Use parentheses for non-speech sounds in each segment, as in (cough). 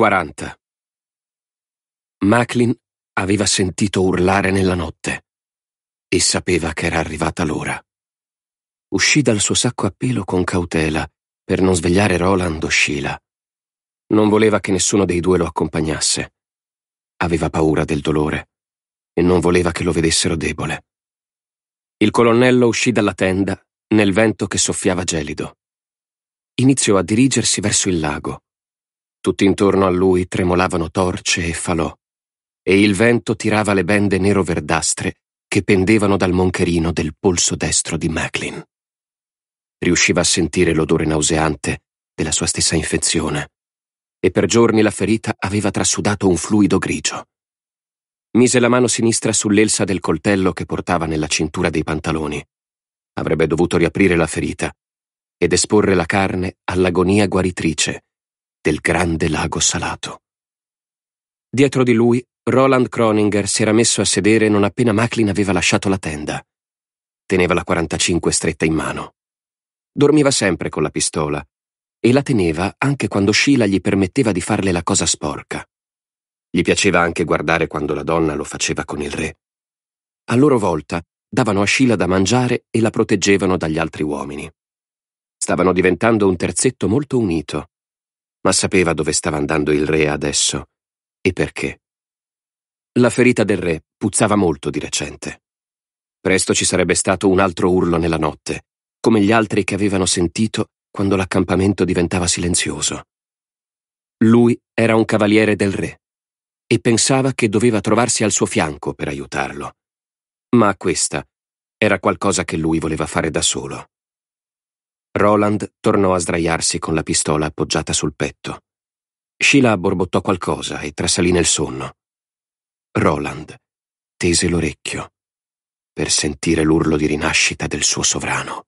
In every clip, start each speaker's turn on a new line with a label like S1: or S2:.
S1: 40. Macklin aveva sentito urlare nella notte e sapeva che era arrivata l'ora. Uscì dal suo sacco a pelo con cautela per non svegliare Roland o Sheila. Non voleva che nessuno dei due lo accompagnasse. Aveva paura del dolore e non voleva che lo vedessero debole. Il colonnello uscì dalla tenda nel vento che soffiava gelido. Iniziò a dirigersi verso il lago Tutt'intorno a lui tremolavano torce e falò, e il vento tirava le bende nero-verdastre che pendevano dal moncherino del polso destro di Macklin. Riusciva a sentire l'odore nauseante della sua stessa infezione, e per giorni la ferita aveva trasudato un fluido grigio. Mise la mano sinistra sull'elsa del coltello che portava nella cintura dei pantaloni. Avrebbe dovuto riaprire la ferita ed esporre la carne all'agonia guaritrice del grande lago salato. Dietro di lui Roland Kroninger si era messo a sedere non appena Macklin aveva lasciato la tenda. Teneva la 45 stretta in mano. Dormiva sempre con la pistola e la teneva anche quando Sheila gli permetteva di farle la cosa sporca. Gli piaceva anche guardare quando la donna lo faceva con il re. A loro volta davano a Sheila da mangiare e la proteggevano dagli altri uomini. Stavano diventando un terzetto molto unito ma sapeva dove stava andando il re adesso e perché. La ferita del re puzzava molto di recente. Presto ci sarebbe stato un altro urlo nella notte, come gli altri che avevano sentito quando l'accampamento diventava silenzioso. Lui era un cavaliere del re e pensava che doveva trovarsi al suo fianco per aiutarlo. Ma questa era qualcosa che lui voleva fare da solo. Roland tornò a sdraiarsi con la pistola appoggiata sul petto. Sheila borbottò qualcosa e trasalì nel sonno. Roland tese l'orecchio per sentire l'urlo di rinascita del suo sovrano.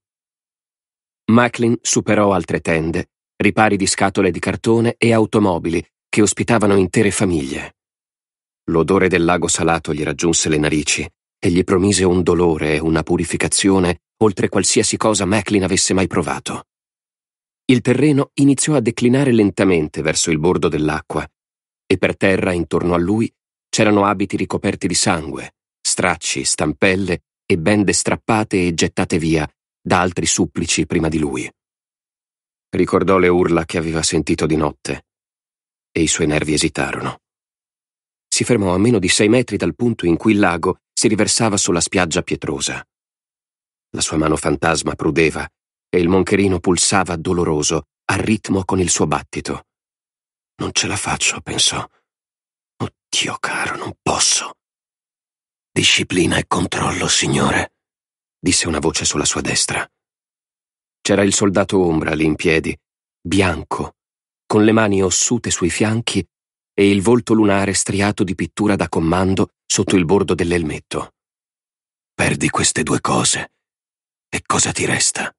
S1: Macklin superò altre tende, ripari di scatole di cartone e automobili che ospitavano intere famiglie. L'odore del lago salato gli raggiunse le narici e gli promise un dolore e una purificazione oltre qualsiasi cosa Macklin avesse mai provato. Il terreno iniziò a declinare lentamente verso il bordo dell'acqua, e per terra intorno a lui c'erano abiti ricoperti di sangue, stracci, stampelle e bende strappate e gettate via da altri supplici prima di lui. Ricordò le urla che aveva sentito di notte e i suoi nervi esitarono. Si fermò a meno di sei metri dal punto in cui il lago si riversava sulla spiaggia pietrosa. La sua mano fantasma prudeva e il moncherino pulsava doloroso, a ritmo con il suo battito. Non ce la faccio, pensò. Oddio caro, non posso. Disciplina e controllo, signore, disse una voce sulla sua destra. C'era il soldato ombra lì in piedi, bianco, con le mani ossute sui fianchi e il volto lunare striato di pittura da comando sotto il bordo dell'elmetto. Perdi queste due cose e cosa ti resta?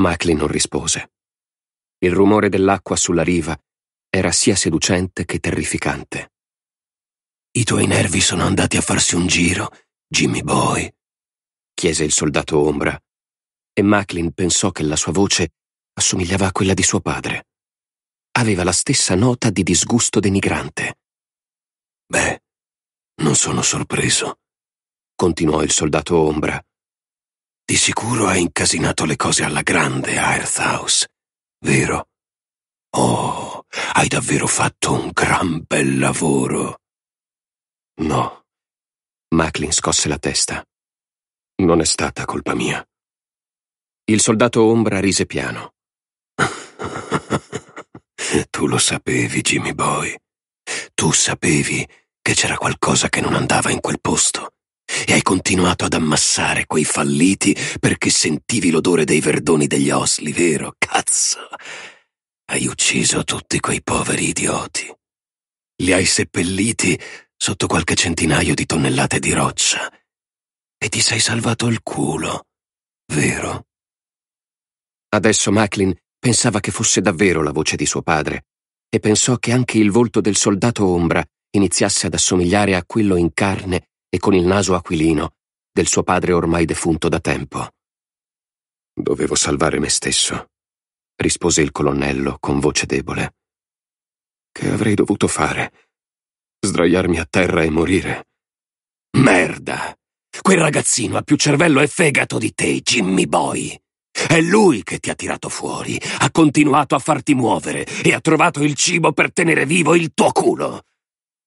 S1: Macli non rispose. Il rumore dell'acqua sulla riva era sia seducente che terrificante. I tuoi nervi sono andati a farsi un giro, Jimmy Boy, chiese il soldato ombra, e Macklin pensò che la sua voce assomigliava a quella di suo padre. Aveva la stessa nota di disgusto denigrante. Beh, non sono sorpreso, continuò il soldato ombra. Di sicuro ha incasinato le cose alla grande, Aerthaus, vero? Oh, hai davvero fatto un gran bel lavoro. No. Macklin scosse la testa. Non è stata colpa mia. Il soldato ombra rise piano. (laughs) tu lo sapevi, Jimmy Boy. Tu sapevi che c'era qualcosa che non andava in quel posto e hai continuato ad ammassare quei falliti perché sentivi l'odore dei verdoni degli osli, vero? Cazzo! Hai ucciso tutti quei poveri idioti. Li hai seppelliti sotto qualche centinaio di tonnellate di roccia e ti sei salvato il culo, vero? Adesso Macklin pensava che fosse davvero la voce di suo padre e pensò che anche il volto del soldato ombra iniziasse ad assomigliare a quello in carne e con il naso aquilino del suo padre ormai defunto da tempo. Dovevo salvare me stesso, rispose il colonnello con voce debole. Che avrei dovuto fare? Sdraiarmi a terra e morire? Merda! Quel ragazzino ha più cervello e fegato di te, Jimmy Boy! È lui che ti ha tirato fuori, ha continuato a farti muovere e ha trovato il cibo per tenere vivo il tuo culo.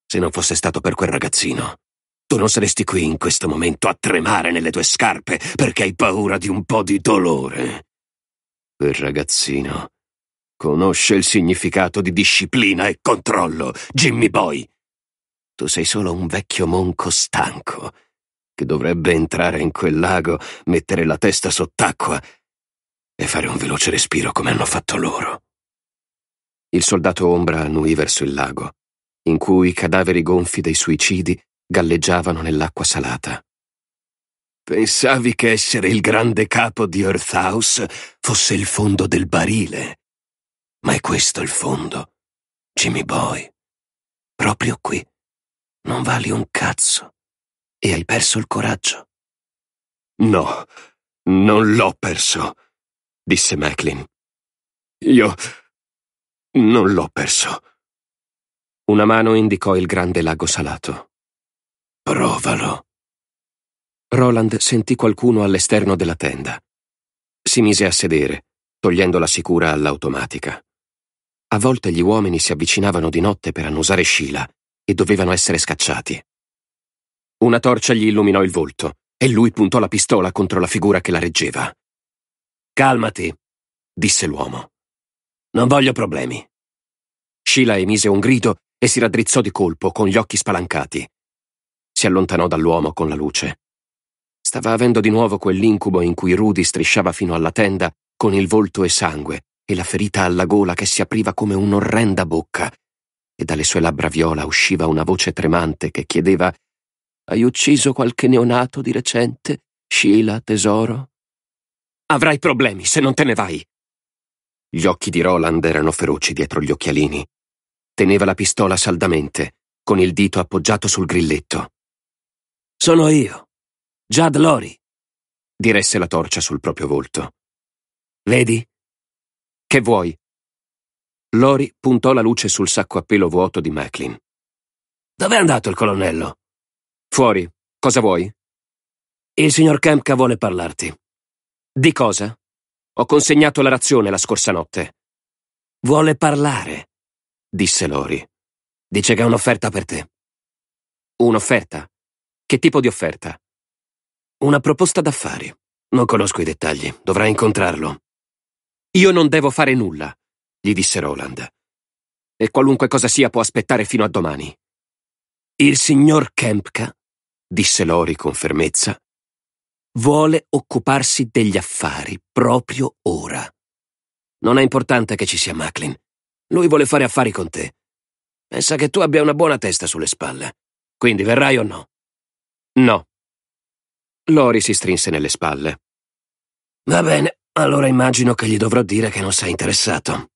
S1: Se non fosse stato per quel ragazzino, tu non saresti qui in questo momento a tremare nelle tue scarpe perché hai paura di un po' di dolore. Quel ragazzino conosce il significato di disciplina e controllo, Jimmy Boy. Tu sei solo un vecchio monco stanco che dovrebbe entrare in quel lago, mettere la testa sott'acqua e fare un veloce respiro come hanno fatto loro. Il soldato ombra annuì verso il lago, in cui i cadaveri gonfi dei suicidi galleggiavano nell'acqua salata. Pensavi che essere il grande capo di Earth House fosse il fondo del barile. Ma è questo il fondo, Jimmy Boy. Proprio qui. Non vali un cazzo. E hai perso il coraggio. No, non l'ho perso, disse Macklin. Io non l'ho perso. Una mano indicò il grande lago salato. Provalo. Roland sentì qualcuno all'esterno della tenda. Si mise a sedere, togliendo la sicura all'automatica. A volte gli uomini si avvicinavano di notte per annusare Sheila e dovevano essere scacciati. Una torcia gli illuminò il volto e lui puntò la pistola contro la figura che la reggeva. Calmati, disse l'uomo. Non voglio problemi. Sheila emise un grido e si raddrizzò di colpo con gli occhi spalancati si allontanò dall'uomo con la luce. Stava avendo di nuovo quell'incubo in cui Rudy strisciava fino alla tenda con il volto e sangue e la ferita alla gola che si apriva come un'orrenda bocca, e dalle sue labbra viola usciva una voce tremante che chiedeva Hai ucciso qualche neonato di recente, Sheila, tesoro? Avrai problemi se non te ne vai. Gli occhi di Roland erano feroci dietro gli occhialini. Teneva la pistola saldamente, con il dito appoggiato sul grilletto. Sono io, Judd Lori, diresse la torcia sul proprio volto. Vedi? Che vuoi? Lori puntò la luce sul sacco a pelo vuoto di Macklin. Dov'è andato il colonnello? Fuori. Cosa vuoi? Il signor Kempka vuole parlarti. Di cosa? Ho consegnato la razione la scorsa notte. Vuole parlare, disse Lori. Dice che ha un'offerta per te. Un'offerta? Che tipo di offerta? Una proposta d'affari. Non conosco i dettagli, Dovrai incontrarlo. Io non devo fare nulla, gli disse Roland. E qualunque cosa sia può aspettare fino a domani. Il signor Kempka, disse Lori con fermezza, vuole occuparsi degli affari proprio ora. Non è importante che ci sia Macklin. Lui vuole fare affari con te. Pensa che tu abbia una buona testa sulle spalle. Quindi verrai o no? No. Lori si strinse nelle spalle. Va bene, allora immagino che gli dovrò dire che non sei interessato.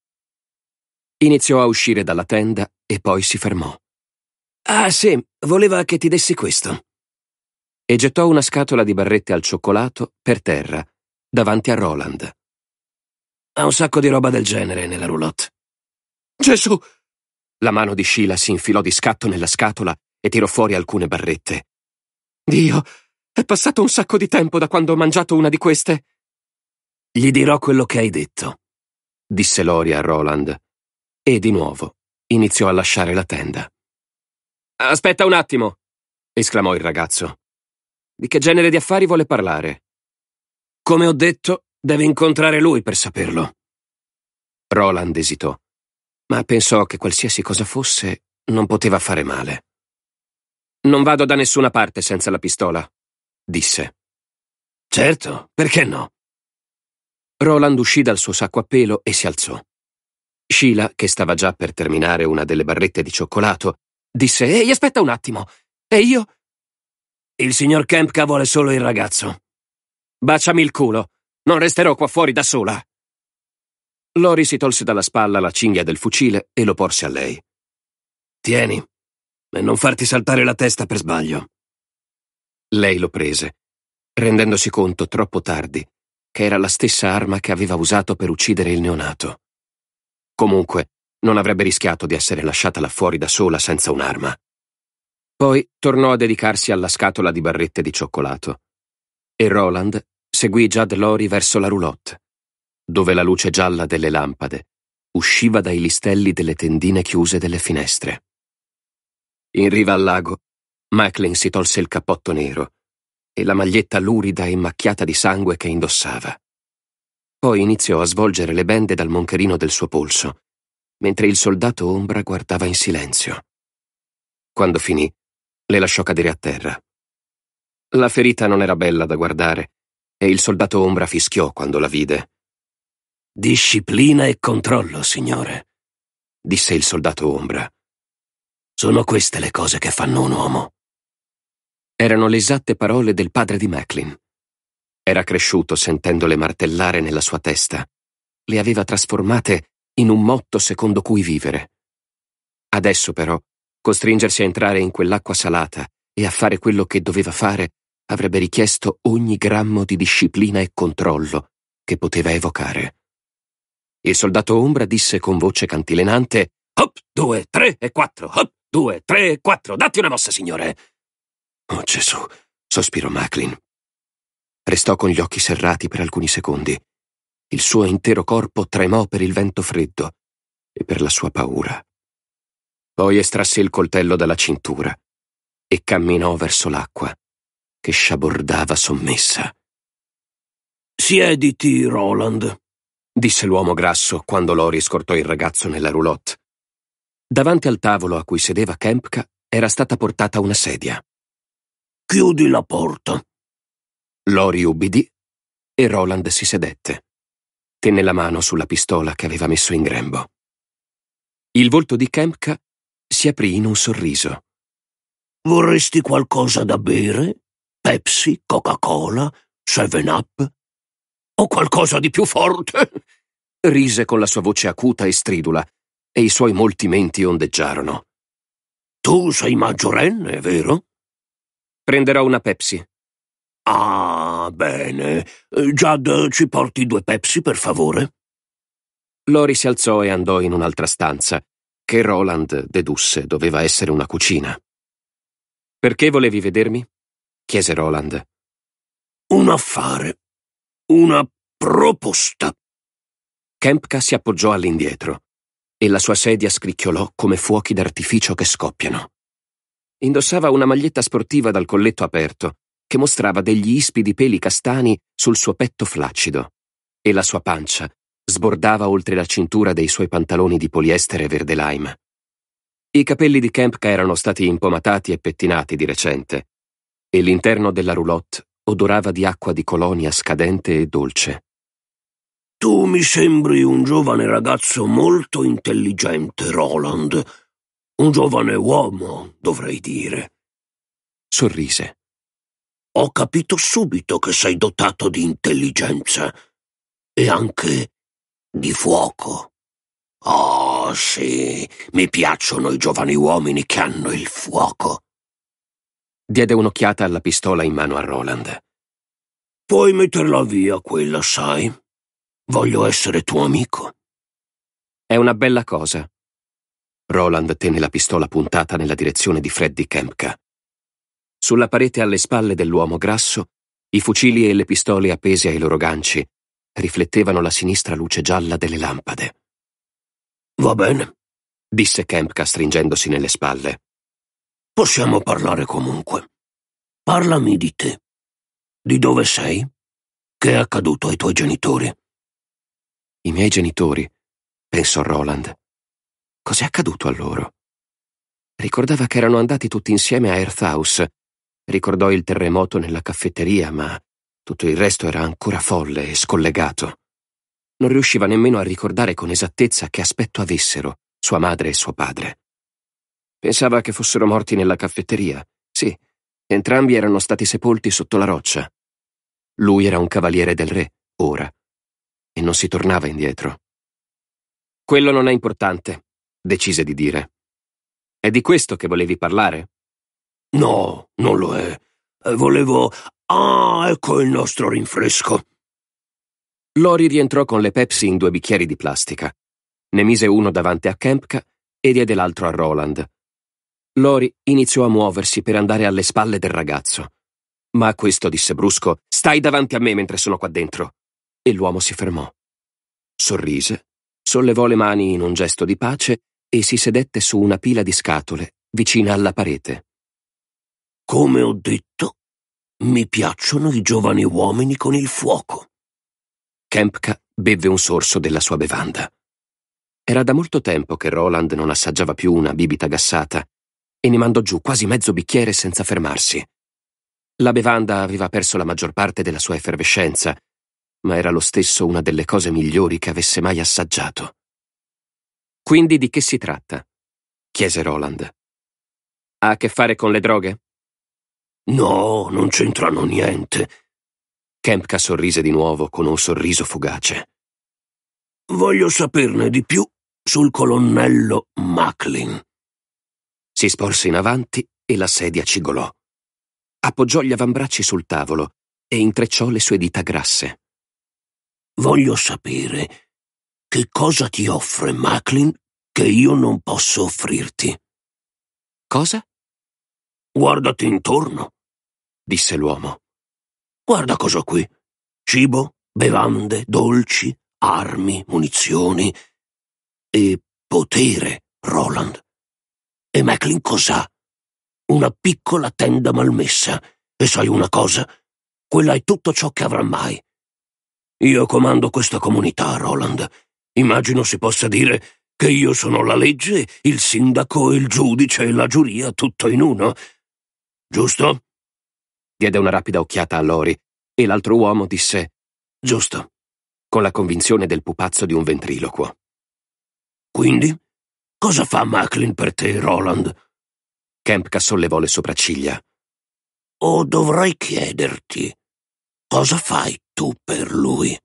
S1: Iniziò a uscire dalla tenda e poi si fermò. Ah sì, voleva che ti dessi questo. E gettò una scatola di barrette al cioccolato per terra, davanti a Roland. Ha un sacco di roba del genere nella roulotte. Gesù! La mano di Sheila si infilò di scatto nella scatola e tirò fuori alcune barrette. Dio, è passato un sacco di tempo da quando ho mangiato una di queste. Gli dirò quello che hai detto, disse Lori a Roland, e di nuovo iniziò a lasciare la tenda. Aspetta un attimo, esclamò il ragazzo. Di che genere di affari vuole parlare? Come ho detto, deve incontrare lui per saperlo. Roland esitò, ma pensò che qualsiasi cosa fosse non poteva fare male. Non vado da nessuna parte senza la pistola, disse. Certo, perché no? Roland uscì dal suo sacco a pelo e si alzò. Sheila, che stava già per terminare una delle barrette di cioccolato, disse Ehi, aspetta un attimo. E io? Il signor Kempka vuole solo il ragazzo. Baciami il culo. Non resterò qua fuori da sola. Lori si tolse dalla spalla la cinghia del fucile e lo porse a lei. Tieni, e non farti saltare la testa per sbaglio. Lei lo prese, rendendosi conto troppo tardi che era la stessa arma che aveva usato per uccidere il neonato. Comunque, non avrebbe rischiato di essere lasciata là fuori da sola senza un'arma. Poi tornò a dedicarsi alla scatola di barrette di cioccolato. E Roland seguì Jad Lori verso la roulotte, dove la luce gialla delle lampade usciva dai listelli delle tendine chiuse delle finestre. In riva al lago, Macklin si tolse il cappotto nero e la maglietta lurida e macchiata di sangue che indossava. Poi iniziò a svolgere le bende dal moncherino del suo polso, mentre il soldato ombra guardava in silenzio. Quando finì, le lasciò cadere a terra. La ferita non era bella da guardare e il soldato ombra fischiò quando la vide. Disciplina e controllo, signore, disse il soldato ombra. Sono queste le cose che fanno un uomo. Erano le esatte parole del padre di Macklin. Era cresciuto sentendole martellare nella sua testa. Le aveva trasformate in un motto secondo cui vivere. Adesso però, costringersi a entrare in quell'acqua salata e a fare quello che doveva fare avrebbe richiesto ogni grammo di disciplina e controllo che poteva evocare. Il soldato ombra disse con voce cantilenante Hop, due, tre e quattro, hop! due, tre, quattro, datti una mossa, signore! Oh Gesù, sospirò Macklin. Restò con gli occhi serrati per alcuni secondi. Il suo intero corpo tremò per il vento freddo e per la sua paura. Poi estrasse il coltello dalla cintura e camminò verso l'acqua, che sciabordava sommessa. Siediti, Roland, disse l'uomo grasso quando Lori scortò il ragazzo nella roulotte. Davanti al tavolo a cui sedeva Kempka era stata portata una sedia. Chiudi la porta. Lori ubbidì e Roland si sedette. Tenne la mano sulla pistola che aveva messo in grembo. Il volto di Kempka si aprì in un sorriso. Vorresti qualcosa da bere? Pepsi, Coca-Cola, Seven Up? O qualcosa di più forte? Rise con la sua voce acuta e stridula, e i suoi molti menti ondeggiarono. Tu sei maggiorenne, vero? Prenderò una Pepsi. Ah, bene. Giad, ci porti due Pepsi, per favore? Lori si alzò e andò in un'altra stanza, che Roland dedusse doveva essere una cucina. Perché volevi vedermi? chiese Roland. Un affare. Una proposta. Kempka si appoggiò all'indietro e la sua sedia scricchiolò come fuochi d'artificio che scoppiano. Indossava una maglietta sportiva dal colletto aperto, che mostrava degli ispidi peli castani sul suo petto flaccido, e la sua pancia sbordava oltre la cintura dei suoi pantaloni di poliestere verde lime. I capelli di Kempka erano stati impomatati e pettinati di recente, e l'interno della roulotte odorava di acqua di colonia scadente e dolce. Tu mi sembri un giovane ragazzo molto intelligente, Roland. Un giovane uomo, dovrei dire. Sorrise. Ho capito subito che sei dotato di intelligenza e anche di fuoco. Oh, sì, mi piacciono i giovani uomini che hanno il fuoco. Diede un'occhiata alla pistola in mano a Roland. Puoi metterla via quella, sai? Voglio essere tuo amico. È una bella cosa. Roland tenne la pistola puntata nella direzione di Freddy Kempka. Sulla parete alle spalle dell'uomo grasso, i fucili e le pistole appese ai loro ganci riflettevano la sinistra luce gialla delle lampade. Va bene, disse Kempka stringendosi nelle spalle. Possiamo parlare comunque. Parlami di te. Di dove sei? Che è accaduto ai tuoi genitori? I miei genitori, pensò Roland. Cos'è accaduto a loro? Ricordava che erano andati tutti insieme a Earth House. Ricordò il terremoto nella caffetteria, ma tutto il resto era ancora folle e scollegato. Non riusciva nemmeno a ricordare con esattezza che aspetto avessero sua madre e suo padre. Pensava che fossero morti nella caffetteria. Sì, entrambi erano stati sepolti sotto la roccia. Lui era un cavaliere del re, ora, e non si tornava indietro. Quello non è importante, decise di dire. È di questo che volevi parlare? No, non lo è. Volevo... Ah, ecco il nostro rinfresco. Lori rientrò con le Pepsi in due bicchieri di plastica. Ne mise uno davanti a Kempka e diede l'altro a Roland. Lori iniziò a muoversi per andare alle spalle del ragazzo. Ma questo disse brusco: Stai davanti a me mentre sono qua dentro e l'uomo si fermò. Sorrise, sollevò le mani in un gesto di pace e si sedette su una pila di scatole vicina alla parete. Come ho detto, mi piacciono i giovani uomini con il fuoco. Kempka bevve un sorso della sua bevanda. Era da molto tempo che Roland non assaggiava più una bibita gassata e ne mandò giù quasi mezzo bicchiere senza fermarsi. La bevanda aveva perso la maggior parte della sua effervescenza ma era lo stesso una delle cose migliori che avesse mai assaggiato. Quindi di che si tratta? chiese Roland. Ha a che fare con le droghe? No, non c'entrano niente. Kempka sorrise di nuovo con un sorriso fugace. Voglio saperne di più sul colonnello Macklin. Si sporse in avanti e la sedia cigolò. Appoggiò gli avambracci sul tavolo e intrecciò le sue dita grasse. Voglio sapere che cosa ti offre Macklin che io non posso offrirti. Cosa? Guardati intorno, disse l'uomo. Guarda cosa ho qui. Cibo, bevande, dolci, armi, munizioni e potere, Roland. E Macklin cos'ha? Una piccola tenda malmessa. E sai una cosa? Quella è tutto ciò che avrà mai. Io comando questa comunità, Roland. Immagino si possa dire che io sono la legge, il sindaco, il giudice e la giuria tutto in uno. Giusto? Diede una rapida occhiata a Lori e l'altro uomo disse Giusto, con la convinzione del pupazzo di un ventriloquo. Quindi, cosa fa Macklin per te, Roland? Kempka sollevò le sopracciglia. O dovrei chiederti, cosa fai tu per lui.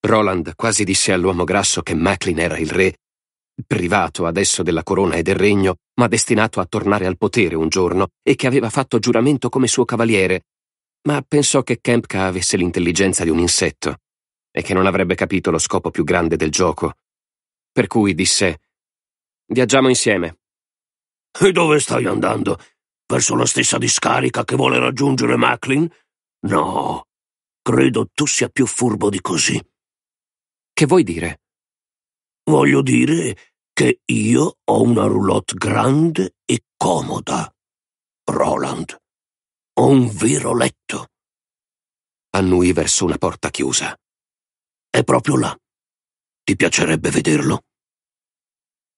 S1: Roland quasi disse all'uomo grasso che Macklin era il re, privato adesso della corona e del regno, ma destinato a tornare al potere un giorno e che aveva fatto giuramento come suo cavaliere, ma pensò che Kempka avesse l'intelligenza di un insetto e che non avrebbe capito lo scopo più grande del gioco. Per cui disse Viaggiamo insieme. E dove stai andando? Verso la stessa discarica che vuole raggiungere Macklin? No, Credo tu sia più furbo di così. Che vuoi dire? Voglio dire che io ho una roulotte grande e comoda. Roland, ho un vero letto. Annui verso una porta chiusa. È proprio là. Ti piacerebbe vederlo?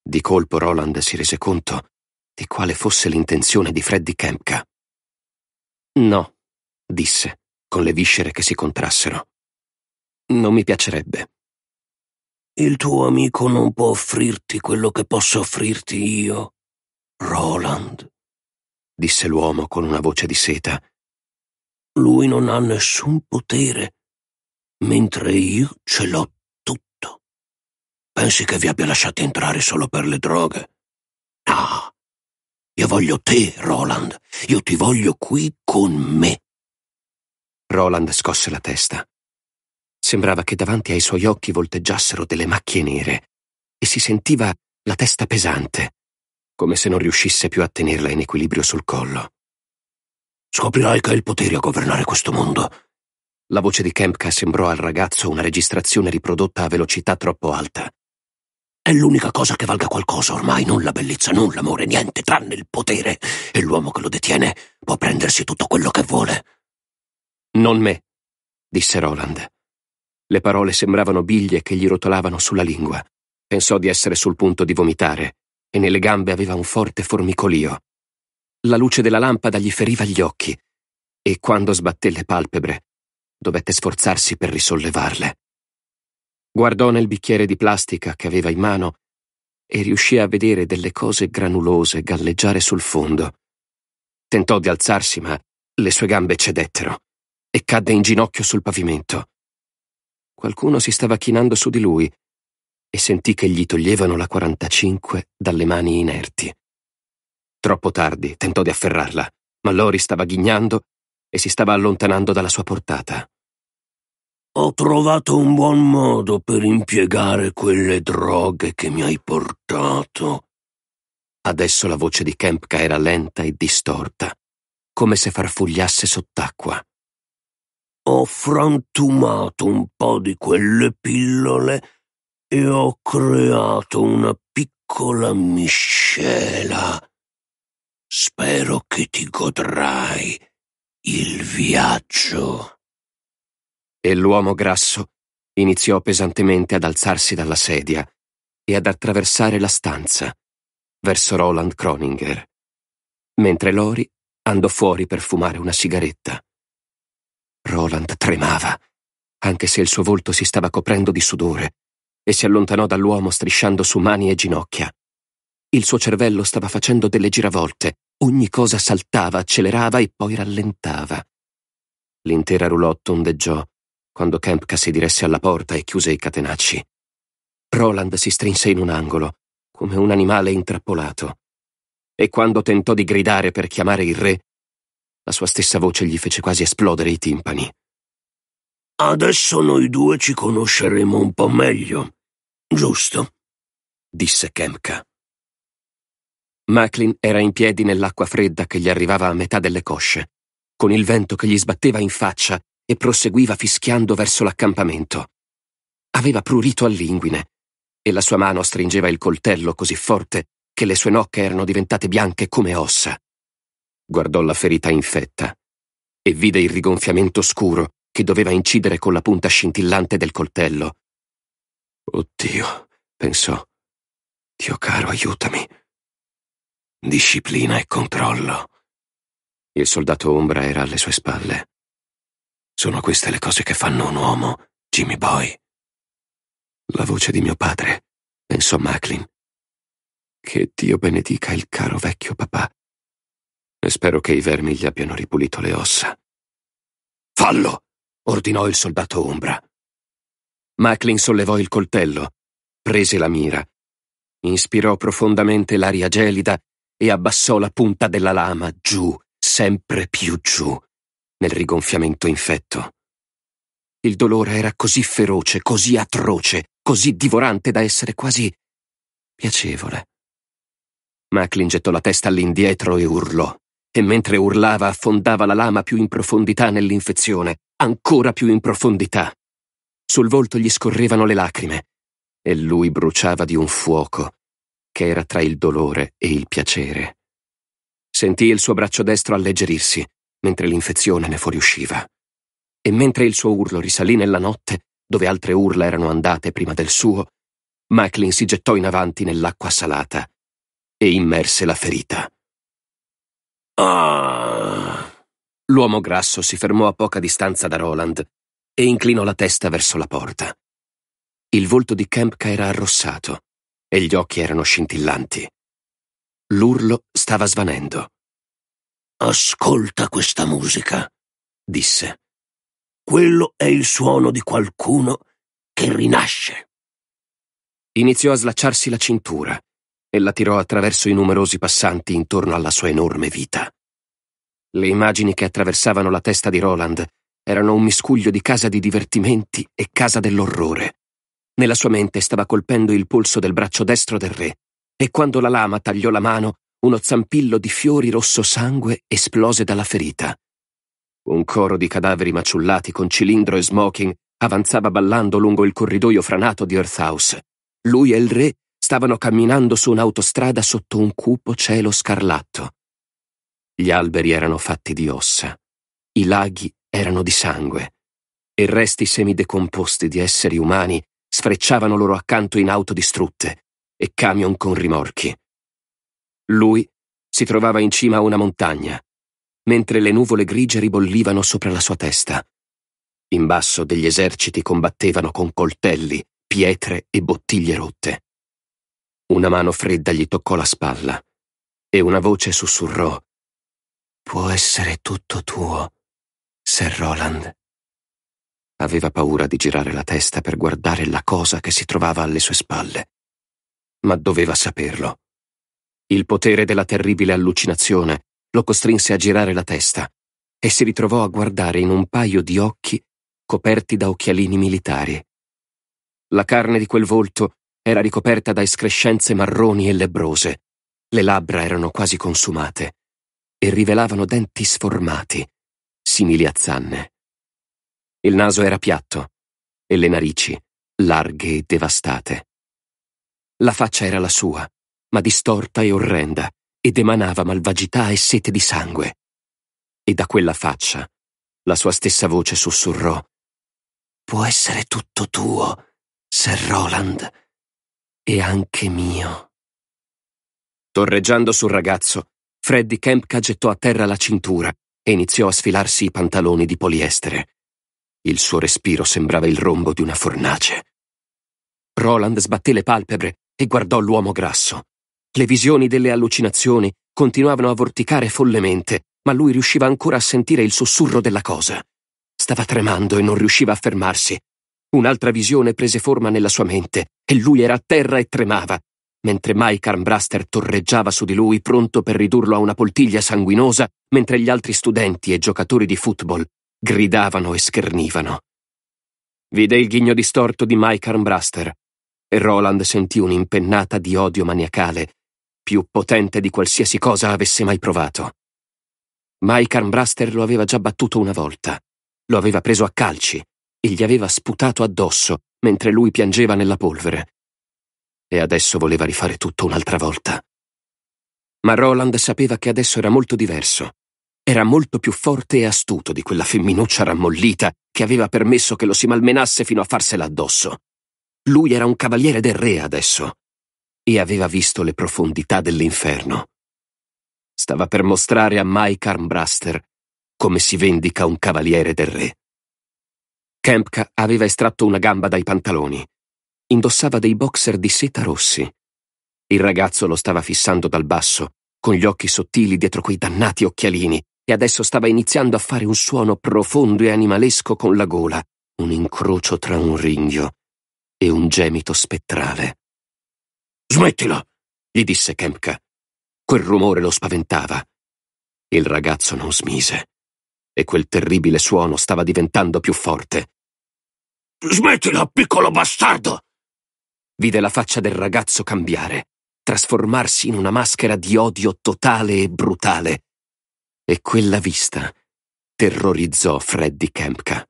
S1: Di colpo Roland si rese conto di quale fosse l'intenzione di Freddy Kempka. No, disse con le viscere che si contrassero. Non mi piacerebbe. Il tuo amico non può offrirti quello che posso offrirti io, Roland, disse l'uomo con una voce di seta. Lui non ha nessun potere, mentre io ce l'ho tutto. Pensi che vi abbia lasciati entrare solo per le droghe? No. Io voglio te, Roland. Io ti voglio qui con me. Roland scosse la testa. Sembrava che davanti ai suoi occhi volteggiassero delle macchie nere e si sentiva la testa pesante, come se non riuscisse più a tenerla in equilibrio sul collo. Scoprirai che hai il potere a governare questo mondo. La voce di Kempka sembrò al ragazzo una registrazione riprodotta a velocità troppo alta. È l'unica cosa che valga qualcosa ormai, non la bellezza, non l'amore, niente, tranne il potere. E l'uomo che lo detiene può prendersi tutto quello che vuole. Non me, disse Roland. Le parole sembravano biglie che gli rotolavano sulla lingua. Pensò di essere sul punto di vomitare e nelle gambe aveva un forte formicolio. La luce della lampada gli feriva gli occhi e quando sbatté le palpebre dovette sforzarsi per risollevarle. Guardò nel bicchiere di plastica che aveva in mano e riuscì a vedere delle cose granulose galleggiare sul fondo. Tentò di alzarsi, ma le sue gambe cedettero e cadde in ginocchio sul pavimento. Qualcuno si stava chinando su di lui e sentì che gli toglievano la 45 dalle mani inerti. Troppo tardi tentò di afferrarla, ma Lori stava ghignando e si stava allontanando dalla sua portata. Ho trovato un buon modo per impiegare quelle droghe che mi hai portato. Adesso la voce di Kempka era lenta e distorta, come se farfugliasse sott'acqua. Ho frantumato un po' di quelle pillole e ho creato una piccola miscela. Spero che ti godrai il viaggio. E l'uomo grasso iniziò pesantemente ad alzarsi dalla sedia e ad attraversare la stanza verso Roland Kroninger, mentre Lori andò fuori per fumare una sigaretta. Roland tremava, anche se il suo volto si stava coprendo di sudore, e si allontanò dall'uomo strisciando su mani e ginocchia. Il suo cervello stava facendo delle giravolte, ogni cosa saltava, accelerava e poi rallentava. L'intera roulotte ondeggiò quando Kempka si diresse alla porta e chiuse i catenacci. Roland si strinse in un angolo, come un animale intrappolato. E quando tentò di gridare per chiamare il re, la sua stessa voce gli fece quasi esplodere i timpani. Adesso noi due ci conosceremo un po' meglio, giusto? disse Kemka. Macklin era in piedi nell'acqua fredda che gli arrivava a metà delle cosce, con il vento che gli sbatteva in faccia e proseguiva fischiando verso l'accampamento. Aveva prurito a linguine e la sua mano stringeva il coltello così forte che le sue nocche erano diventate bianche come ossa guardò la ferita infetta e vide il rigonfiamento scuro che doveva incidere con la punta scintillante del coltello. Oddio, pensò. Dio caro, aiutami. Disciplina e controllo. Il soldato ombra era alle sue spalle. Sono queste le cose che fanno un uomo, Jimmy Boy. La voce di mio padre, pensò Macklin. Che Dio benedica il caro vecchio papà e spero che i vermi gli abbiano ripulito le ossa. Fallo! ordinò il soldato Umbra. Macklin sollevò il coltello, prese la mira, inspirò profondamente l'aria gelida e abbassò la punta della lama giù, sempre più giù, nel rigonfiamento infetto. Il dolore era così feroce, così atroce, così divorante da essere quasi piacevole. Macklin gettò la testa all'indietro e urlò e mentre urlava affondava la lama più in profondità nell'infezione, ancora più in profondità. Sul volto gli scorrevano le lacrime e lui bruciava di un fuoco che era tra il dolore e il piacere. Sentì il suo braccio destro alleggerirsi mentre l'infezione ne fuoriusciva. E mentre il suo urlo risalì nella notte, dove altre urla erano andate prima del suo, Macklin si gettò in avanti nell'acqua salata e immerse la ferita. Ah. L'uomo grasso si fermò a poca distanza da Roland e inclinò la testa verso la porta. Il volto di Kempka era arrossato e gli occhi erano scintillanti. L'urlo stava svanendo. Ascolta questa musica, disse. Quello è il suono di qualcuno che rinasce. Iniziò a slacciarsi la cintura e la tirò attraverso i numerosi passanti intorno alla sua enorme vita. Le immagini che attraversavano la testa di Roland erano un miscuglio di casa di divertimenti e casa dell'orrore. Nella sua mente stava colpendo il polso del braccio destro del re, e quando la lama tagliò la mano, uno zampillo di fiori rosso sangue esplose dalla ferita. Un coro di cadaveri maciullati con cilindro e smoking avanzava ballando lungo il corridoio franato di Earth House. Lui e il re Stavano camminando su un'autostrada sotto un cupo cielo scarlatto. Gli alberi erano fatti di ossa, i laghi erano di sangue e resti semidecomposti di esseri umani sfrecciavano loro accanto in auto distrutte e camion con rimorchi. Lui si trovava in cima a una montagna, mentre le nuvole grigie ribollivano sopra la sua testa. In basso degli eserciti combattevano con coltelli, pietre e bottiglie rotte. Una mano fredda gli toccò la spalla e una voce sussurrò. Può essere tutto tuo, Sir Roland. Aveva paura di girare la testa per guardare la cosa che si trovava alle sue spalle. Ma doveva saperlo. Il potere della terribile allucinazione lo costrinse a girare la testa e si ritrovò a guardare in un paio di occhi coperti da occhialini militari. La carne di quel volto era ricoperta da escrescenze marroni e lebrose. Le labbra erano quasi consumate e rivelavano denti sformati, simili a zanne. Il naso era piatto e le narici larghe e devastate. La faccia era la sua, ma distorta e orrenda, ed emanava malvagità e sete di sangue. E da quella faccia la sua stessa voce sussurrò Può essere tutto tuo, Sir Roland e anche mio. Torreggiando sul ragazzo, Freddy Kempka gettò a terra la cintura e iniziò a sfilarsi i pantaloni di poliestere. Il suo respiro sembrava il rombo di una fornace. Roland sbatté le palpebre e guardò l'uomo grasso. Le visioni delle allucinazioni continuavano a vorticare follemente, ma lui riusciva ancora a sentire il sussurro della cosa. Stava tremando e non riusciva a fermarsi, Un'altra visione prese forma nella sua mente e lui era a terra e tremava, mentre Mike Armbraster torreggiava su di lui pronto per ridurlo a una poltiglia sanguinosa, mentre gli altri studenti e giocatori di football gridavano e schernivano. Vide il ghigno distorto di Mike Armbraster e Roland sentì un'impennata di odio maniacale, più potente di qualsiasi cosa avesse mai provato. Mike Armbraster lo aveva già battuto una volta, lo aveva preso a calci, e gli aveva sputato addosso mentre lui piangeva nella polvere. E adesso voleva rifare tutto un'altra volta. Ma Roland sapeva che adesso era molto diverso. Era molto più forte e astuto di quella femminuccia rammollita che aveva permesso che lo si malmenasse fino a farsela addosso. Lui era un cavaliere del re adesso e aveva visto le profondità dell'inferno. Stava per mostrare a Mike Armbruster come si vendica un cavaliere del re. Kempka aveva estratto una gamba dai pantaloni. Indossava dei boxer di seta rossi. Il ragazzo lo stava fissando dal basso, con gli occhi sottili dietro quei dannati occhialini, e adesso stava iniziando a fare un suono profondo e animalesco con la gola, un incrocio tra un ringhio e un gemito spettrale. Smettila! gli disse Kempka. Quel rumore lo spaventava. Il ragazzo non smise, e quel terribile suono stava diventando più forte. Smettila, piccolo bastardo! Vide la faccia del ragazzo cambiare, trasformarsi in una maschera di odio totale e brutale. E quella vista terrorizzò Freddy Kempka.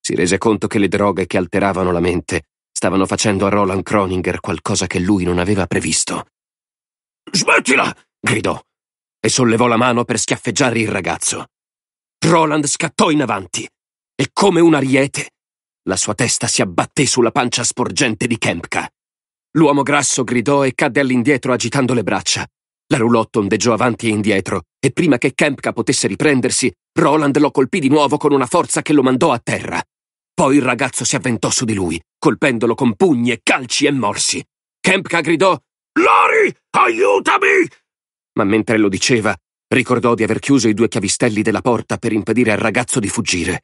S1: Si rese conto che le droghe che alteravano la mente stavano facendo a Roland Croninger qualcosa che lui non aveva previsto. Smettila! gridò e sollevò la mano per schiaffeggiare il ragazzo. Roland scattò in avanti e, come un ariete, la sua testa si abbatté sulla pancia sporgente di Kempka. L'uomo grasso gridò e cadde all'indietro agitando le braccia. La roulotte ondeggiò avanti e indietro, e prima che Kempka potesse riprendersi, Roland lo colpì di nuovo con una forza che lo mandò a terra. Poi il ragazzo si avventò su di lui, colpendolo con pugni e calci e morsi. Kempka gridò Lori, aiutami! Ma mentre lo diceva, ricordò di aver chiuso i due chiavistelli della porta per impedire al ragazzo di fuggire.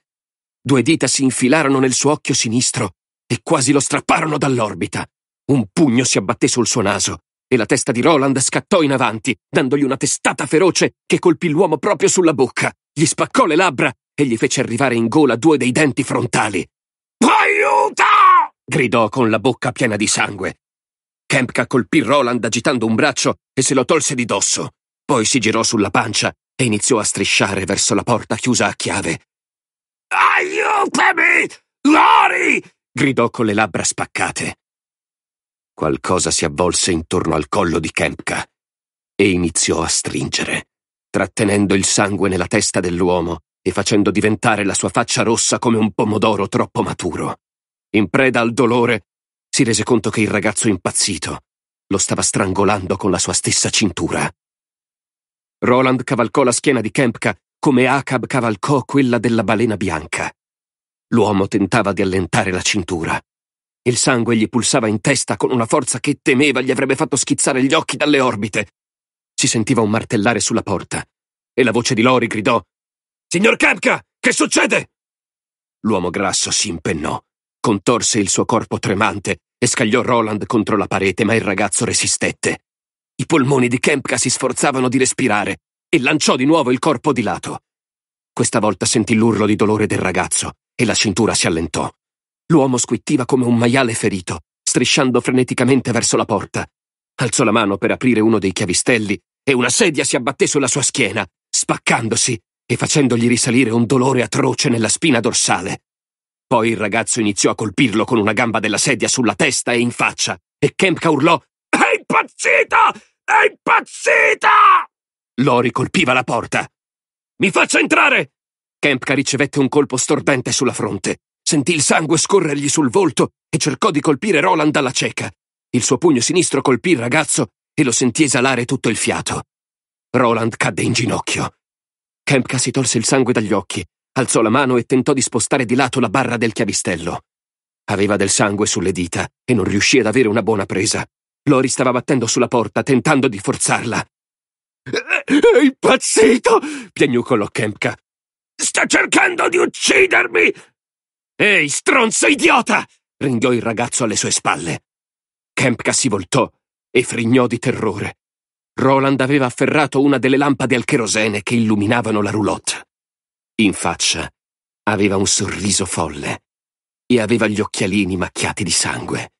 S1: Due dita si infilarono nel suo occhio sinistro e quasi lo strapparono dall'orbita. Un pugno si abbatté sul suo naso e la testa di Roland scattò in avanti, dandogli una testata feroce che colpì l'uomo proprio sulla bocca, gli spaccò le labbra e gli fece arrivare in gola due dei denti frontali. Aiuto! gridò con la bocca piena di sangue. Kempka colpì Roland agitando un braccio e se lo tolse di dosso. Poi si girò sulla pancia e iniziò a strisciare verso la porta chiusa a chiave, Aiutami! Lori! gridò con le labbra spaccate. Qualcosa si avvolse intorno al collo di Kempka e iniziò a stringere, trattenendo il sangue nella testa dell'uomo e facendo diventare la sua faccia rossa come un pomodoro troppo maturo. In preda al dolore, si rese conto che il ragazzo impazzito lo stava strangolando con la sua stessa cintura. Roland cavalcò la schiena di Kempka come Acab cavalcò quella della balena bianca. L'uomo tentava di allentare la cintura. Il sangue gli pulsava in testa con una forza che temeva gli avrebbe fatto schizzare gli occhi dalle orbite. Si sentiva un martellare sulla porta e la voce di Lori gridò Signor Kempka, che succede? L'uomo grasso si impennò, contorse il suo corpo tremante e scagliò Roland contro la parete, ma il ragazzo resistette. I polmoni di Kempka si sforzavano di respirare e lanciò di nuovo il corpo di lato. Questa volta sentì l'urlo di dolore del ragazzo e la cintura si allentò. L'uomo squittiva come un maiale ferito, strisciando freneticamente verso la porta. Alzò la mano per aprire uno dei chiavistelli e una sedia si abbatté sulla sua schiena, spaccandosi e facendogli risalire un dolore atroce nella spina dorsale. Poi il ragazzo iniziò a colpirlo con una gamba della sedia sulla testa e in faccia, e Kempka urlò: È impazzita! È impazzita! Lori colpiva la porta. Mi faccia entrare! Kempka ricevette un colpo stordente sulla fronte. Sentì il sangue scorrergli sul volto e cercò di colpire Roland alla cieca. Il suo pugno sinistro colpì il ragazzo e lo sentì esalare tutto il fiato. Roland cadde in ginocchio. Kempka si tolse il sangue dagli occhi, alzò la mano e tentò di spostare di lato la barra del chiavistello. Aveva del sangue sulle dita e non riuscì ad avere una buona presa. Lori stava battendo sulla porta, tentando di forzarla. È eh, impazzito! piagnucolò Kempka. Sta cercando di uccidermi! Ehi, stronzo idiota! ringhiò il ragazzo alle sue spalle. Kempka si voltò e frignò di terrore. Roland aveva afferrato una delle lampade al cherosene che illuminavano la roulotte. In faccia aveva un sorriso folle e aveva gli occhialini macchiati di sangue.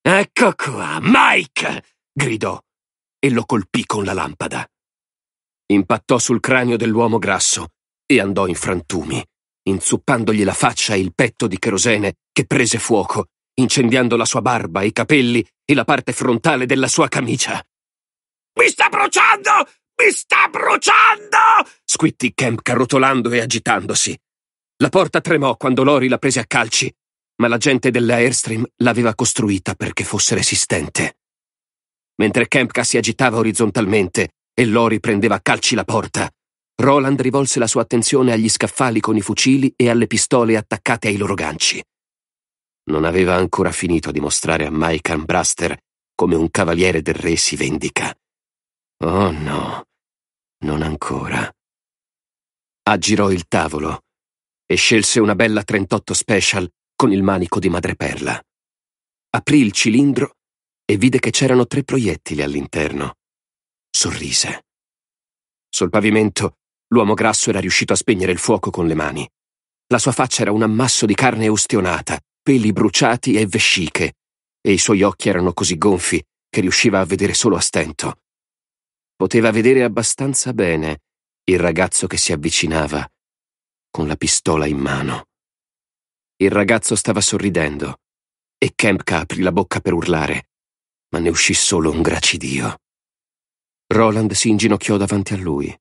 S1: Ecco qua, Mike! gridò e lo colpì con la lampada. Impattò sul cranio dell'uomo grasso e andò in frantumi, inzuppandogli la faccia e il petto di cherosene che prese fuoco, incendiando la sua barba, i capelli e la parte frontale della sua camicia. Mi sta bruciando! Mi sta bruciando! squittì Kemp rotolando e agitandosi. La porta tremò quando Lori la prese a calci, ma la gente della Airstream l'aveva costruita perché fosse resistente. Mentre Kempka si agitava orizzontalmente e Lori prendeva a calci la porta, Roland rivolse la sua attenzione agli scaffali con i fucili e alle pistole attaccate ai loro ganci. Non aveva ancora finito di mostrare a Mike Ambraster come un cavaliere del re si vendica. Oh no, non ancora. Aggirò il tavolo e scelse una bella 38 Special con il manico di madreperla. Aprì il cilindro e vide che c'erano tre proiettili all'interno. Sorrise. Sul pavimento, l'uomo grasso era riuscito a spegnere il fuoco con le mani. La sua faccia era un ammasso di carne ustionata, peli bruciati e vesciche, e i suoi occhi erano così gonfi che riusciva a vedere solo a stento. Poteva vedere abbastanza bene il ragazzo che si avvicinava, con la pistola in mano. Il ragazzo stava sorridendo, e Kempka aprì la bocca per urlare, ma ne uscì solo un gracidio. Roland si inginocchiò davanti a lui.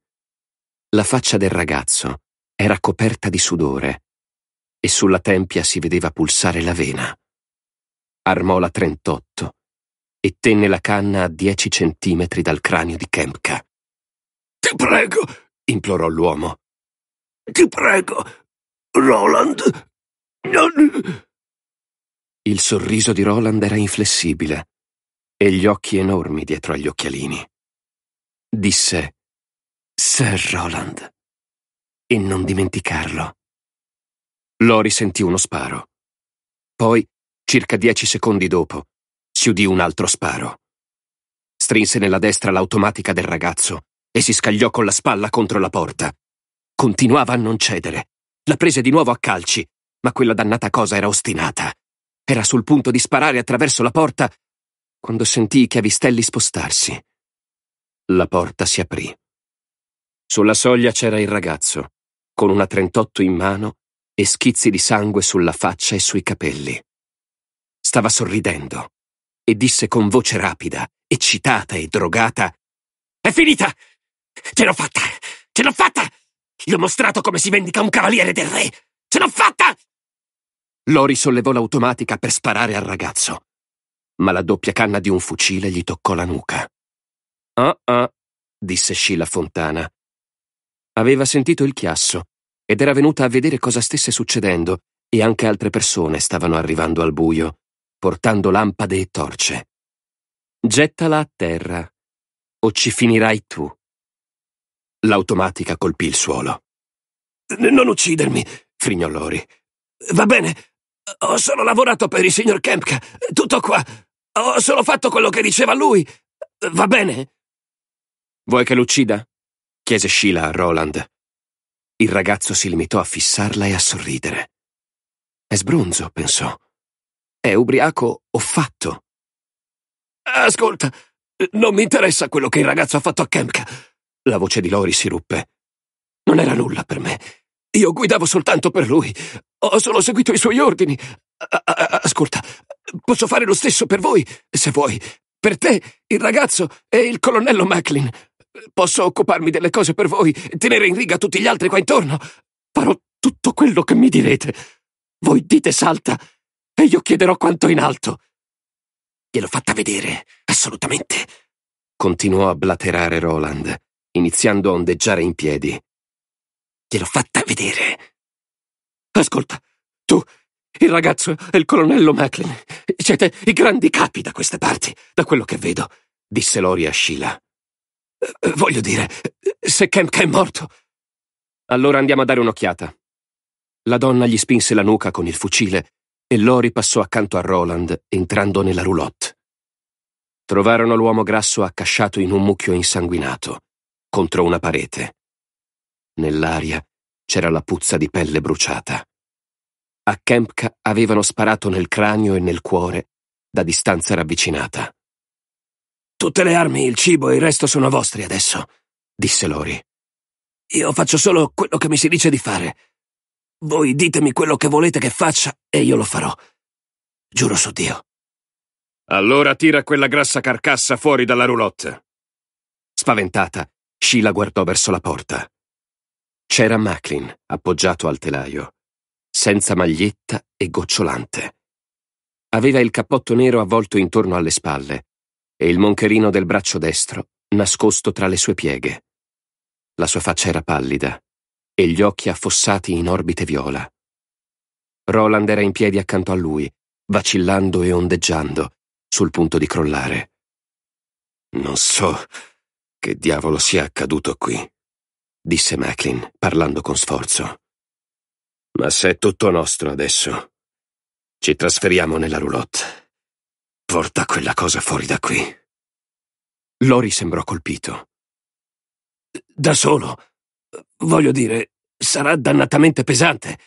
S1: La faccia del ragazzo era coperta di sudore e sulla tempia si vedeva pulsare la vena. Armò la 38 e tenne la canna a dieci centimetri dal cranio di Kempka. Ti prego, implorò l'uomo. Ti prego, Roland. Non... Il sorriso di Roland era inflessibile e gli occhi enormi dietro agli occhialini. Disse Sir Roland e non dimenticarlo. Lori sentì uno sparo. Poi, circa dieci secondi dopo, si udì un altro sparo. Strinse nella destra l'automatica del ragazzo e si scagliò con la spalla contro la porta. Continuava a non cedere. La prese di nuovo a calci, ma quella dannata cosa era ostinata. Era sul punto di sparare attraverso la porta quando sentì i chiavistelli spostarsi. La porta si aprì. Sulla soglia c'era il ragazzo, con una 38 in mano e schizzi di sangue sulla faccia e sui capelli. Stava sorridendo e disse con voce rapida, eccitata e drogata: È finita! Ce l'ho fatta! Ce l'ho fatta! Gli ho mostrato come si vendica un cavaliere del re! Ce l'ho fatta! Lori sollevò l'automatica per sparare al ragazzo ma la doppia canna di un fucile gli toccò la nuca. Ah ah, disse Sheila Fontana. Aveva sentito il chiasso ed era venuta a vedere cosa stesse succedendo e anche altre persone stavano arrivando al buio, portando lampade e torce. Gettala a terra o ci finirai tu. L'automatica colpì il suolo. Non uccidermi, frignò Lori. Va bene, ho solo lavorato per il signor Kempka. Tutto qua. Ho solo fatto quello che diceva lui. Va bene? Vuoi che l'uccida? chiese Sheila a Roland. Il ragazzo si limitò a fissarla e a sorridere. È sbronzo, pensò. È ubriaco o fatto. Ascolta, non mi interessa quello che il ragazzo ha fatto a Kemka. La voce di Lori si ruppe. Non era nulla per me. Io guidavo soltanto per lui. Ho solo seguito i suoi ordini. A Ascolta, Posso fare lo stesso per voi, se vuoi. Per te, il ragazzo e il colonnello Macklin. Posso occuparmi delle cose per voi, tenere in riga tutti gli altri qua intorno. Farò tutto quello che mi direte. Voi dite salta e io chiederò quanto in alto. Gliel'ho fatta vedere, assolutamente. Continuò a blaterare Roland, iniziando a ondeggiare in piedi. Gliel'ho fatta vedere. Ascolta, tu il ragazzo è il colonnello Macklin. Siete i grandi capi da queste parti, da quello che vedo, disse Lori a Sheila. Eh, voglio dire, se Kemp è morto. Allora andiamo a dare un'occhiata. La donna gli spinse la nuca con il fucile e Lori passò accanto a Roland, entrando nella roulotte. Trovarono l'uomo grasso accasciato in un mucchio insanguinato, contro una parete. Nell'aria c'era la puzza di pelle bruciata. A Kempka avevano sparato nel cranio e nel cuore, da distanza ravvicinata. Tutte le armi, il cibo e il resto sono vostri adesso, disse Lori. Io faccio solo quello che mi si dice di fare. Voi ditemi quello che volete che faccia e io lo farò. Giuro su Dio. Allora tira quella grassa carcassa fuori dalla roulotte. Spaventata, Sheila guardò verso la porta. C'era Macklin, appoggiato al telaio senza maglietta e gocciolante. Aveva il cappotto nero avvolto intorno alle spalle e il moncherino del braccio destro nascosto tra le sue pieghe. La sua faccia era pallida e gli occhi affossati in orbite viola. Roland era in piedi accanto a lui, vacillando e ondeggiando, sul punto di crollare. Non so che diavolo sia accaduto qui, disse Macklin, parlando con sforzo. Ma se è tutto nostro adesso, ci trasferiamo nella roulotte. Porta quella cosa fuori da qui. Lori sembrò colpito. Da solo? Voglio dire, sarà dannatamente pesante.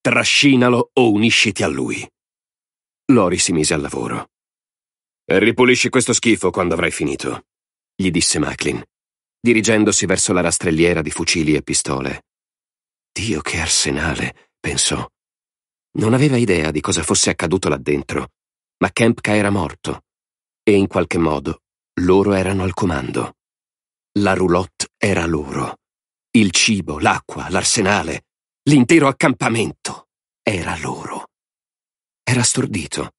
S1: Trascinalo o unisciti a lui. Lori si mise al lavoro. Ripulisci questo schifo quando avrai finito, gli disse Macklin, dirigendosi verso la rastrelliera di fucili e pistole. Dio che arsenale, pensò. Non aveva idea di cosa fosse accaduto là dentro, ma Kempka era morto e in qualche modo loro erano al comando. La roulotte era loro. Il cibo, l'acqua, l'arsenale, l'intero accampamento era loro. Era stordito,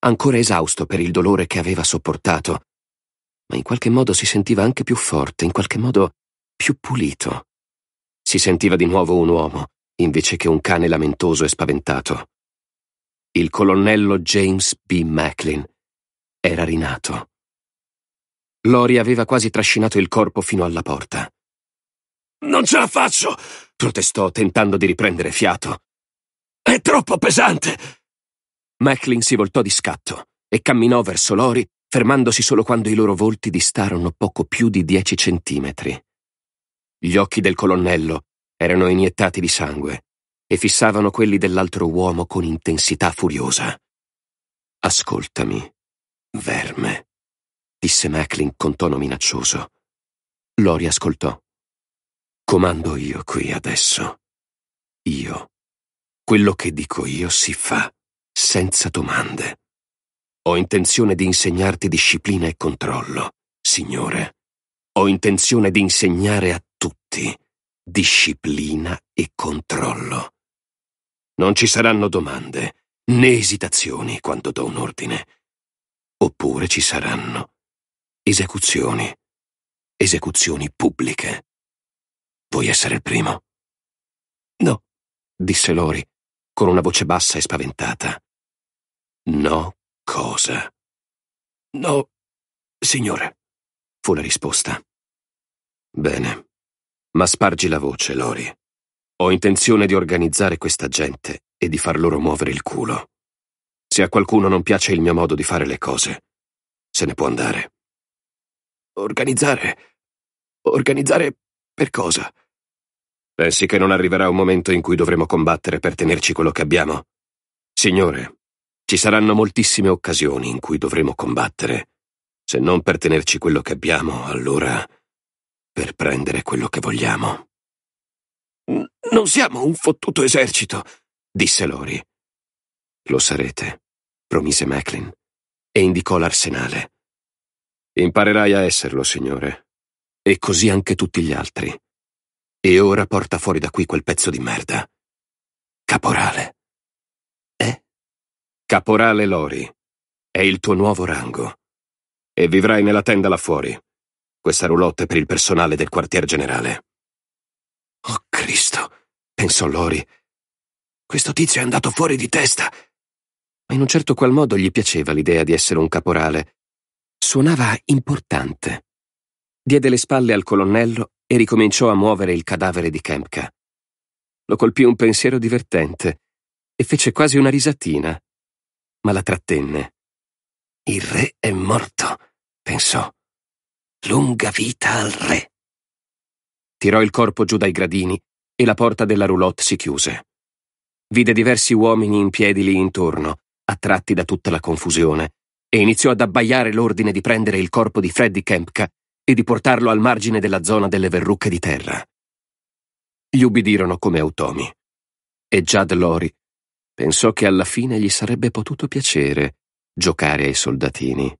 S1: ancora esausto per il dolore che aveva sopportato, ma in qualche modo si sentiva anche più forte, in qualche modo più pulito. Si sentiva di nuovo un uomo, invece che un cane lamentoso e spaventato. Il colonnello James B. Macklin era rinato. Lori aveva quasi trascinato il corpo fino alla porta. Non ce la faccio! protestò, tentando di riprendere fiato. È troppo pesante! Macklin si voltò di scatto e camminò verso Lori, fermandosi solo quando i loro volti distarono poco più di dieci centimetri. Gli occhi del colonnello erano iniettati di sangue e fissavano quelli dell'altro uomo con intensità furiosa. Ascoltami, verme, disse Macklin con tono minaccioso. Lori ascoltò. Comando io qui adesso. Io. Quello che dico io si fa, senza domande. Ho intenzione di insegnarti disciplina e controllo, Signore. Ho intenzione di insegnare a compiti, disciplina e controllo. Non ci saranno domande né esitazioni quando do un ordine. Oppure ci saranno esecuzioni, esecuzioni pubbliche. Vuoi essere il primo? No, disse Lori, con una voce bassa e spaventata. No cosa? No, signore, fu la risposta. Bene. Ma spargi la voce, Lori. Ho intenzione di organizzare questa gente e di far loro muovere il culo. Se a qualcuno non piace il mio modo di fare le cose, se ne può andare. Organizzare? Organizzare per cosa? Pensi che non arriverà un momento in cui dovremo combattere per tenerci quello che abbiamo? Signore, ci saranno moltissime occasioni in cui dovremo combattere. Se non per tenerci quello che abbiamo, allora per prendere quello che vogliamo. Non siamo un fottuto esercito, disse Lori. Lo sarete, promise Macklin, e indicò l'arsenale. Imparerai a esserlo, signore, e così anche tutti gli altri. E ora porta fuori da qui quel pezzo di merda. Caporale. Eh? Caporale Lori, è il tuo nuovo rango. E vivrai nella tenda là fuori. Questa roulotte per il personale del quartier generale. Oh Cristo, pensò Lori. Questo tizio è andato fuori di testa. Ma in un certo qual modo gli piaceva l'idea di essere un caporale. Suonava importante. Diede le spalle al colonnello e ricominciò a muovere il cadavere di Kempka. Lo colpì un pensiero divertente e fece quasi una risatina, ma la trattenne. Il re è morto, pensò. Lunga vita al re. Tirò il corpo giù dai gradini e la porta della roulotte si chiuse. Vide diversi uomini in piedi lì intorno, attratti da tutta la confusione, e iniziò ad abbaiare l'ordine di prendere il corpo di Freddy Kempka e di portarlo al margine della zona delle verrucche di terra. Gli ubbidirono come automi. E Jad Lori pensò che alla fine gli sarebbe potuto piacere giocare ai soldatini.